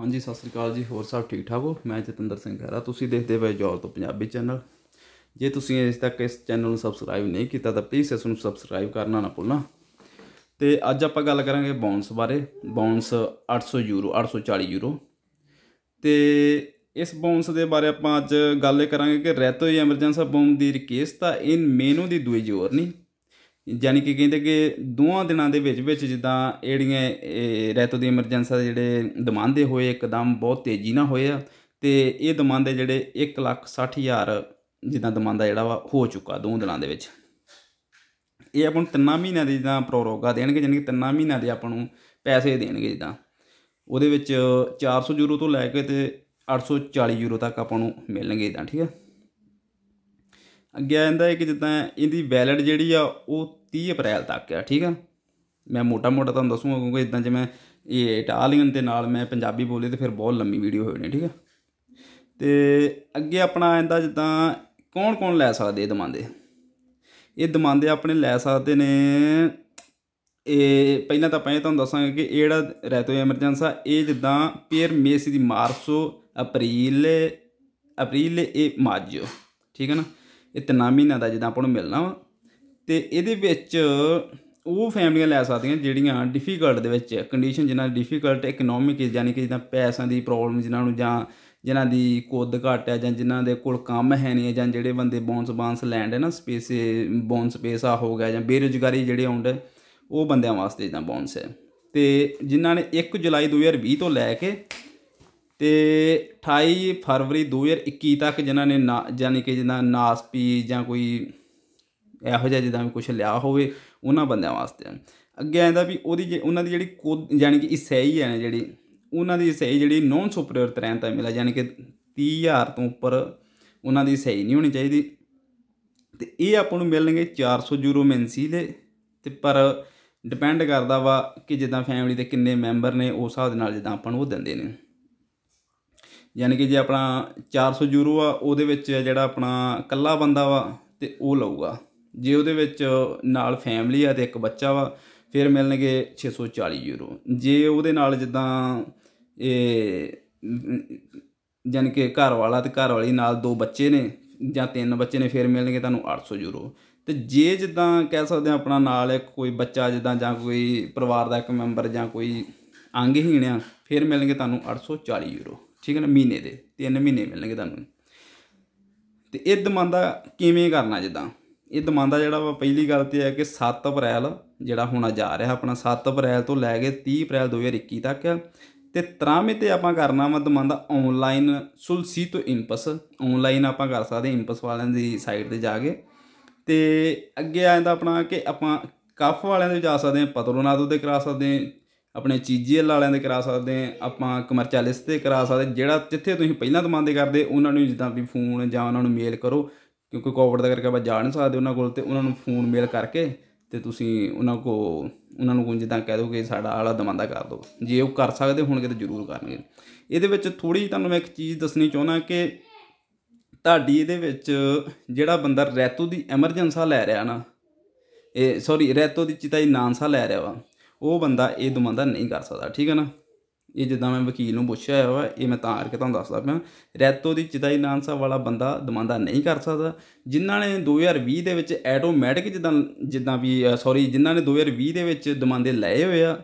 ਹਾਂਜੀ ਸਤਿ ਸ੍ਰੀ ਅਕਾਲ ਜੀ ਹੋਰ ਸਭ ਠੀਕ ਠਾਕ ਹੋ ਮੈਂ ਜਤਿੰਦਰ ਸਿੰਘ ਖਹਿਰਾ ਤੁਸੀਂ ਦੇਖਦੇ ਪਏ ਜੋਰ ਤੋਂ ਪੰਜਾਬੀ ਚੈਨਲ ਜੇ ਤੁਸੀਂ ਅਜੇ ਤੱਕ ਇਸ ਚੈਨਲ ਨੂੰ ਸਬਸਕ੍ਰਾਈਬ ਨਹੀਂ ਕੀਤਾ ਤਾਂ ਪਲੀਜ਼ ਇਸ ਨੂੰ ਸਬਸਕ੍ਰਾਈਬ ਕਰਨਾ ਨਾ ਭੁੱਲਣਾ ਤੇ ਅੱਜ ਆਪਾਂ ਗੱਲ ਕਰਾਂਗੇ ਬੌਂਸ ਬਾਰੇ ਬੌਂਸ 800 ਯੂਰੋ 840 ਯੂਰੋ ਤੇ ਇਸ ਬੌਂਸ ਦੇ ਬਾਰੇ ਆਪਾਂ ਅੱਜ ਗੱਲ ਕਰਾਂਗੇ ਕਿ ਰੈਤੋ ਐਮਰਜੈਂਸੀ ਬੌਮ ਦੀ ਤਾਂ ਇਨ ਮੇਨੂ ਦੀ ਦੂਈ ਜੋਰਨੀ ਯਾਨੀ ਕਿ ਕਹਿੰਦੇ ਕਿ ਦੋਹਾਂ ਦਿਨਾਂ ਦੇ ਵਿੱਚ ਵਿੱਚ ਜਿੱਦਾਂ ਏੜੀਆਂ ਰਹਿਤੋ ਦੀ ਦੇ ਜਿਹੜੇ ਦਮਾਂਦੇ ਹੋਏ ਇੱਕਦਮ ਬਹੁਤ ਤੇਜ਼ੀ ਨਾਲ ਹੋਏ ਆ ਤੇ ਇਹ ਦਮਾਂਦੇ ਜਿਹੜੇ 160000 ਜਿੱਦਾਂ ਦਮਾਂਦਾ ਜਿਹੜਾ ਵਾ ਹੋ ਚੁੱਕਾ ਦੋਹਾਂ ਦਿਨਾਂ ਦੇ ਵਿੱਚ ਇਹ ਆਪਾਂ ਨੂੰ ਤਿੰਨਾਂ ਮਹੀਨਿਆਂ ਦੀ ਜਿੱਦਾਂ ਪ੍ਰੋਰੋਗਾ ਦੇਣਗੇ ਯਾਨੀ ਕਿ ਤਿੰਨਾਂ ਮਹੀਨਿਆਂ ਦੇ ਆਪਾਂ ਨੂੰ ਪੈਸੇ ਦੇਣਗੇ ਜਿੱਦਾਂ ਉਹਦੇ ਵਿੱਚ 400 ਯੂਰੋ ਤੋਂ ਲੈ ਕੇ ਤੇ 840 ਯੂਰੋ ਤੱਕ ਆਪਾਂ ਨੂੰ ਮਿਲਣਗੇ ਜਿੱਦਾਂ ਠੀਕ ਹੈ ਅੱਗੇ ਆ ਜਾਂਦਾ ਹੈ ਕਿ ਜਿੱਦਾਂ ਇਹਦੀ ਵੈਲਿਡ ਜਿਹੜੀ ਆ ਉਹ 30 ਅਪ੍ਰੈਲ ਤੱਕ ਆ ਠੀਕ ਆ ਮੈਂ ਮੋਟਾ ਮੋਟਾ ਤੁਹਾਨੂੰ ਦੱਸੂਗਾ ਕਿਉਂਕਿ ਇਦਾਂ ਜਿਵੇਂ ਇਹ ਇਟਾਲੀਅਨ ਦੇ ਨਾਲ ਮੈਂ ਪੰਜਾਬੀ ਬੋਲੀ ਤੇ ਫਿਰ ਬਹੁਤ ਲੰਮੀ ਵੀਡੀਓ ਹੋ ਜਾਣੀ ਠੀਕ ਆ ਤੇ ਅੱਗੇ ਆਪਣਾ ਆਂਦਾ ਜਿੱਦਾਂ ਕੌਣ ਕੌਣ ਲੈ ਸਕਦੇ ਇਹ ਦਮਾਂਦੇ ਇਹ ਦਮਾਂਦੇ ਆਪਣੇ ਲੈ ਸਕਦੇ ਨੇ ਇਹ ਪਹਿਲਾਂ ਤਾਂ ਆਪਾਂ ਇਹ ਤੁਹਾਨੂੰ ਦੱਸਾਂਗੇ ਕਿ ਇਹ ਜਿਹੜਾ ਰੈਤੋ ਐਮਰਜੈਂਸਾ ਇਹ ਜਿੱਦਾਂ ਪੇਰ ਮੇਸੀ ਦੀ ਮਾਰਸੋ ਅਪ੍ਰੀਲ ਅਪ੍ਰੀਲ ਇਹ ਮਾਜੋ ਠੀਕ ਹੈ ਨਾ ਇਹ ਮਹੀਨਾ ਮਹੀਨਿਆਂ ਦਾ ਜਿੱਦਾਂ ਆਪਾਂ ਨੂੰ ਮਿਲਣਾ ਵਾ ਤੇ ਇਹਦੇ ਵਿੱਚ ਉਹ ਫੈਮਲੀਆਂ ਲੈ ਸਕਦੀਆਂ ਜਿਹੜੀਆਂ ਡਿਫਿਕਲਟ ਦੇ ਵਿੱਚ ਕੰਡੀਸ਼ਨ ਜਿਨ੍ਹਾਂ ਡਿਫਿਕਲਟ ਇਕਨੋਮਿਕ ਇਸ ਯਾਨੀ ਕਿ ਜਿੱਦਾਂ ਪੈਸਿਆਂ ਦੀ ਪ੍ਰੋਬਲਮ ਜਿਨ੍ਹਾਂ ਨੂੰ ਜਾਂ ਜਿਨ੍ਹਾਂ ਦੀ ਕੁੱਦ ਘਟ ਹੈ ਜਾਂ ਜਿਨ੍ਹਾਂ ਦੇ ਕੋਲ ਕੰਮ ਹੈ ਨਹੀਂ ਜਾਂ ਜਿਹੜੇ ਬੰਦੇ ਬੌਂਸ ਬਾਂਸ ਲੈਂਡ ਹੈ ਨਾ ਸਪੇਸ ਬੌਂਸ ਸਪੇਸ ਆ ਹੋ ਗਿਆ ਜਾਂ ਬੇਰੋਜ਼ਗਾਰੀ ਜਿਹੜੇ ਆਉਂਦੇ ਉਹ ਬੰਦਿਆਂ ਵਾਸਤੇ ਜਿੱਦਾਂ ਬੌਂਸ ਹੈ ਤੇ ਜਿਨ੍ਹਾਂ ਨੇ 1 ਜੁਲਾਈ 2020 ਤੋਂ ਲੈ ਕੇ ਤੇ 28 ਫਰਵਰੀ 2021 ਤੱਕ ਜਿਨ੍ਹਾਂ ਨੇ ਯਾਨੀ ਕਿ ਜਿਨ੍ਹਾਂ ਨਾਸਪੀ ਜਾਂ ਕੋਈ ਇਹੋ ਜਿਹਾ ਜਿੱਦਾਂ ਕੁਝ ਲਿਆ ਹੋਵੇ ਉਹਨਾਂ ਬੰਦਿਆਂ ਵਾਸਤੇ ਅੱਗੇ ਆਂਦਾ ਵੀ ਉਹਦੀ ਉਹਨਾਂ ਦੀ ਜਿਹੜੀ ਯਾਨੀ ਕਿ ਇਸਾਈ ਹੈ ਜਿਹੜੀ ਉਹਨਾਂ ਦੀ ਇਸਾਈ ਜਿਹੜੀ ਨੌਨ ਸੁਪਰੀਅਰ ਤਾਂ ਮਿਲਾ ਯਾਨੀ ਕਿ 30000 ਤੋਂ ਉੱਪਰ ਉਹਨਾਂ ਦੀ ਇਸਾਈ ਨਹੀਂ ਹੋਣੀ ਚਾਹੀਦੀ ਤੇ ਇਹ ਆਪਾਂ ਨੂੰ ਮਿਲਣਗੇ 400 ਯੂਰੋ ਮੈਂਸੀ ਦੇ ਤੇ ਪਰ ਡਿਪੈਂਡ ਕਰਦਾ ਵਾ ਕਿ ਜਿੱਦਾਂ ਫੈਮਿਲੀ ਦੇ ਕਿੰਨੇ ਮੈਂਬਰ ਨੇ ਉਸ ਹਿਸਾਬ ਦੇ ਨਾਲ ਜਿੱਦਾਂ ਆਪਾਂ ਨੂੰ ਉਹ ਦਿੰਦੇ ਨੇ ਯਾਨੀ ਕਿ ਜੇ ਆਪਣਾ 400 ਯੂਰੋ ਆ ਉਹਦੇ ਵਿੱਚ ਜਿਹੜਾ ਆਪਣਾ ਇਕੱਲਾ ਬੰਦਾ ਵਾ ਤੇ ਉਹ ਲਊਗਾ ਜੇ ਉਹਦੇ ਵਿੱਚ ਨਾਲ ਫੈਮਿਲੀ ਆ ਤੇ ਇੱਕ ਬੱਚਾ ਵਾ ਫਿਰ ਮਿਲਣਗੇ 640 ਯੂਰੋ ਜੇ ਉਹਦੇ ਨਾਲ ਜਿੱਦਾਂ ਇਹ ਯਾਨੀ ਕਿ ਘਰ ਵਾਲਾ ਤੇ ਘਰ ਵਾਲੀ ਨਾਲ ਦੋ ਬੱਚੇ ਨੇ ਜਾਂ ਤਿੰਨ ਬੱਚੇ ਨੇ ਫਿਰ ਮਿਲਣਗੇ ਤੁਹਾਨੂੰ 800 ਯੂਰੋ ਤੇ ਜੇ ਜਿੱਦਾਂ ਕਹਿ ਸਕਦੇ ਆ ਆਪਣਾ ਨਾਲ ਕੋਈ ਬੱਚਾ ਜਿੱਦਾਂ ਜਾਂ ਕੋਈ ਪਰਿਵਾਰ ਦਾ ਇੱਕ ਮੈਂਬਰ ਜਾਂ ਕੋਈ ਅੰਗਹੀਣ ਆ ਫਿਰ ਮਿਲਣਗੇ ਤੁਹਾਨੂੰ 840 ਯੂਰੋ ਠੀਕ ਹੈ ਨਾ ਮਹੀਨੇ ਦੇ ਤਿੰਨ ਮਹੀਨੇ ਮਿਲਣਗੇ ਤੁਹਾਨੂੰ ਤੇ ਇਹ ਦਮਾਂਦਾ ਕਿਵੇਂ ਕਰਨਾ ਜਿੱਦਾਂ ਇਹ ਦਮਾਂਦਾ ਜਿਹੜਾ ਵਾ ਪਹਿਲੀ ਗੱਲ ਤੇ ਹੈ ਕਿ 7 ਅਪ੍ਰੈਲ ਜਿਹੜਾ ਹੋਣਾ ਜਾ ਰਿਹਾ ਆਪਣਾ 7 ਅਪ੍ਰੈਲ ਤੋਂ ਲੈ ਕੇ 30 ਅਪ੍ਰੈਲ 2021 ਤੱਕ ਤੇ 13ਵੇਂ ਤੇ ਆਪਾਂ ਕਰਨਾ ਵਾ ਦਮਾਂਦਾ ਆਨਲਾਈਨ ਸੁਲਸੀ ਤੋਂ ਇੰਪਸ ਆਨਲਾਈਨ ਆਪਾਂ ਕਰ ਸਕਦੇ ਇੰਪਸ ਵਾਲਿਆਂ ਦੀ ਸਾਈਟ ਤੇ ਜਾ ਕੇ ਤੇ ਅੱਗੇ ਆ ਜਾਂਦਾ ਆਪਣਾ ਕਿ ਆਪਾਂ ਕਫ ਵਾਲਿਆਂ ਦੇ ਜਾ ਸਕਦੇ ਆ ਪਤਰੋਨਾਦੋ ਦੇ ਕਰਾ ਸਕਦੇ ਆ ਆਪਣੇ ਚੀਜੀਐਲ ਵਾਲਿਆਂ ਦੇ ਕਰਾ ਸਕਦੇ ਆ ਆਪਾਂ ਕਮਰਚਲਿਸ ਤੇ ਕਰਾ ਸਕਦੇ ਜਿਹੜਾ ਜਿੱਥੇ ਤੁਸੀਂ ਪਹਿਲਾਂ ਦਮਾਂਦੇ ਕਰਦੇ ਉਹਨਾਂ ਨੂੰ ਜਿੱਦਾਂ ਵੀ ਫੋਨ ਜਾਂ ਉਹਨਾਂ ਨੂੰ ਮੇਲ ਕਰੋ ਕਿਉਂਕਿ ਕੋਵਿਡ ਦਾ ਕਰਕੇ ਆਪਾਂ ਜਾ ਨਹੀਂ ਸਕਦੇ ਉਹਨਾਂ ਕੋਲ ਤੇ ਉਹਨਾਂ ਨੂੰ ਫੋਨ ਮੇਲ ਕਰਕੇ ਤੇ ਤੁਸੀਂ ਉਹਨਾਂ ਕੋ ਉਹਨਾਂ ਨੂੰ ਜਿੱਦਾਂ ਕਹਿ ਦੋਗੇ ਸਾਡਾ ਆਲਾ ਦਮਾਂਦਾ ਕਰ ਦੋ ਜੇ ਉਹ ਕਰ ਸਕਦੇ ਹੋਣਗੇ ਤਾਂ ਜ਼ਰੂਰ ਕਰਨਗੇ ਇਹਦੇ ਵਿੱਚ ਥੋੜੀ ਤੁਹਾਨੂੰ ਮੈਂ ਇੱਕ ਚੀਜ਼ ਦੱਸਣੀ ਚਾਹੁੰਦਾ ਕਿ ਤੁਹਾਡੀ ਇਹਦੇ ਵਿੱਚ ਜਿਹੜਾ ਬੰਦਾ ਰੈਤੂ ਦੀ ਐਮਰਜੈਂਸਾ ਲੈ ਰਿਹਾ ਨਾ ਇਹ ਸੌਰੀ ਰੈਤੂ ਦੀ ਚਿਤਾਈ ਨਾਂਸਾ ਲੈ ਰਿਹਾ ਵਾ ਉਹ ਬੰਦਾ ਇਹ ਦਮੰਦਾ ਨਹੀਂ ਕਰ ਸਕਦਾ ਠੀਕ ਹੈ ਨਾ ਇਹ ਜਿੱਦਾਂ ਮੈਂ ਵਕੀਲ ਨੂੰ ਪੁੱਛਿਆ ਹੋਇਆ ਇਹ ਮੈਂ ਤਾਂ ਕਰਕੇ ਤੁਹਾਨੂੰ ਦੱਸਦਾ ਪਿਆ ਰੈਤੋ ਦੀ ਚਿਦਾਈ ਨਾਨਸਾ ਵਾਲਾ ਬੰਦਾ ਦਮਾਂਦਾ ਨਹੀਂ ਕਰ ਸਕਦਾ ਜਿਨ੍ਹਾਂ ਨੇ 2020 ਦੇ ਵਿੱਚ ਆਟੋਮੈਟਿਕ ਜਿੱਦਾਂ ਜਿੱਦਾਂ ਵੀ ਸੌਰੀ ਜਿਨ੍ਹਾਂ ਨੇ 2020 ਦੇ ਵਿੱਚ ਦਮਾਂਦੇ ਲਏ ਹੋਏ ਆ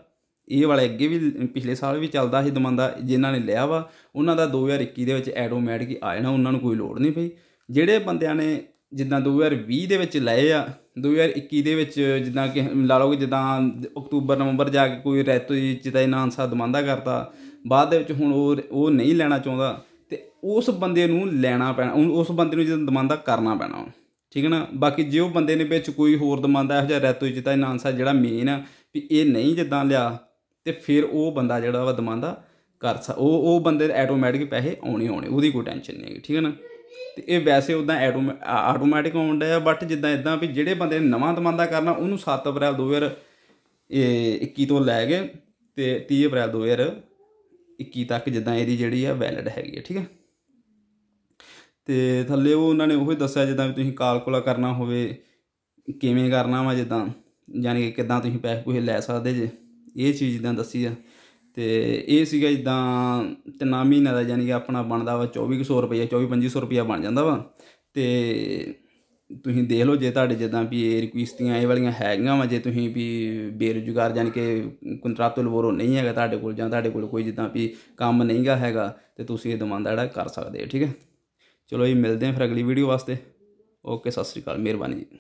ਇਹ ਵਾਲੇ ਅੱਗੇ ਵੀ ਪਿਛਲੇ ਸਾਲ ਵੀ ਚੱਲਦਾ ਸੀ ਦਮਾਂਦਾ ਜਿਨ੍ਹਾਂ ਨੇ ਲਿਆ ਵਾ ਉਹਨਾਂ ਦਾ 2021 ਦੇ ਵਿੱਚ ਆਟੋਮੈਟਿਕ ਆ ਜਾਣਾ ਉਹਨਾਂ ਨੂੰ ਕੋਈ ਲੋੜ ਨਹੀਂ ਪਈ ਜਿਹੜੇ ਬੰਦਿਆਂ ਨੇ ਜਿੱਦਾਂ 2020 ਦੇ ਵਿੱਚ ਲਏ ਆ 2021 ਦੇ ਵਿੱਚ ਜਿੱਦਾਂ ਕਿ ਲਾ ਲਓ ਕਿ ਜਿੱਦਾਂ ਅਕਤੂਬਰ ਨਵੰਬਰ ਜਾ ਕੇ ਕੋਈ ਰੈਤੋ ਜੀ ਜਿਹਦਾ ਇਨਾਮ ਸਾ ਦਮੰਦਾ ਕਰਤਾ ਬਾਅਦ ਦੇ ਵਿੱਚ ਹੁਣ ਉਹ ਉਹ ਨਹੀਂ ਲੈਣਾ ਚਾਹੁੰਦਾ ਤੇ ਉਸ ਬੰਦੇ ਨੂੰ ਲੈਣਾ ਪੈਣਾ ਉਸ ਬੰਦੇ ਨੂੰ ਜਿੱਦਾਂ ਦਮੰਦਾ ਕਰਨਾ ਪੈਣਾ ਠੀਕ ਹੈ ਨਾ ਬਾਕੀ ਜੇ ਉਹ ਬੰਦੇ ਨੇ ਵਿੱਚ ਕੋਈ ਹੋਰ ਦਮੰਦਾ ਇਹੋ ਜਿਹਾ ਰੈਤੋ ਜਿਹਦਾ ਇਨਾਮ ਸਾ ਜਿਹੜਾ ਮੇਨ ਆ ਵੀ ਇਹ ਨਹੀਂ ਜਿੱਦਾਂ ਲਿਆ ਤੇ ਫਿਰ ਉਹ ਬੰਦਾ ਜਿਹੜਾ ਵਾ ਦਮੰਦਾ ਕਰ ਸਕ ਉਹ ਉਹ ਬੰਦੇ ਦੇ ਆਟੋਮੈਟਿਕ ਪੈਸੇ ਆਉਣੇ ਆਉਣੇ ਉਹਦੀ ਕੋਈ ਟੈਨਸ਼ਨ ਨਹੀਂ ਹੈ ਠੀਕ ਹੈ ਨਾ ਤੇ ਇਹ ਵੈਸੇ ਉਦਾਂ ਆਟੋਮੈਟਿਕ ਆਉਂਦਾ ਹੈ ਬਟ ਜਿੱਦਾਂ ਇਦਾਂ ਵੀ ਜਿਹੜੇ ਬੰਦੇ ਨੇ ਨਵਾਂ ਤਮੰਦਾ ਕਰਨਾ ਉਹਨੂੰ 7 ਅਪ੍ਰੈਲ 2021 ਤੋਂ ਲੈ ਕੇ ਤੇ 30 ਅਪ੍ਰੈਲ 2021 ਤੱਕ ਜਿੱਦਾਂ ਇਹਦੀ ਜਿਹੜੀ ਆ ਵੈਲਿਡ ਹੈਗੀ ਹੈ ਠੀਕ ਹੈ ਤੇ ਥੱਲੇ ਉਹ ਉਹਨਾਂ ਨੇ ਉਹ ਹੀ ਦੱਸਿਆ ਜਿੱਦਾਂ ਵੀ ਤੁਸੀਂ ਕਾਲਕੁਲਾ ਕਰਨਾ ਹੋਵੇ ਕਿਵੇਂ ਕਰਨਾ ਵਾ ਜਿੱਦਾਂ ਯਾਨੀ ਕਿ ਕਿਦਾਂ ਤੁਸੀਂ ਪੈਸੇ ਕੋਈ ਲੈ ਸਕਦੇ ਜੇ ਇਹ ਚੀਜ਼ ਦਾ ਦੱਸੀ ਆ ਤੇ ਇਹ ਸੀਗਾ ਜਿੱਦਾਂ ਤਿੰਨਾ ਮਹੀਨਾ ਦਾ ਯਾਨੀ ਕਿ ਆਪਣਾ ਬਣਦਾ ਵਾ 2400 ਰੁਪਏ 2500 ਰੁਪਏ ਬਣ ਜਾਂਦਾ ਵਾ ਤੇ ਤੁਸੀਂ ਦੇਖ ਲਓ ਜੇ ਤੁਹਾਡੇ ਜਿੱਦਾਂ ਵੀ ਇਹ ਰਿਕੁਐਸਟੀਆਂ ਇਹ ਵਾਲੀਆਂ ਹੈਗੀਆਂ ਵਾ ਜੇ ਤੁਸੀਂ ਵੀ ਬੇਰੁਜ਼ਗਾਰ ਯਾਨੀ ਕਿ ਕੰਟਰੈਕਟੁਅਲ ਵੋਰੋ ਨਹੀਂ ਹੈਗਾ ਤੁਹਾਡੇ ਕੋਲ ਜਾਂ ਤੁਹਾਡੇ ਕੋਲ ਕੋਈ ਜਿੱਦਾਂ ਵੀ ਕੰਮ ਨਹੀਂਗਾ ਹੈਗਾ ਤੇ ਤੁਸੀਂ ਇਹ ਦਮਾਂਦਾ ਜਿਹੜਾ ਕਰ ਸਕਦੇ ਹੋ ਠੀਕ ਹੈ ਚਲੋ ਜੀ ਮਿਲਦੇ ਹਾਂ ਫਿਰ ਅਗਲੀ ਵੀਡੀਓ ਵਾਸਤੇ ਓਕੇ ਸਤਿ ਸ੍ਰੀ ਅਕਾਲ ਮਿਹਰਬਾਨੀ ਜੀ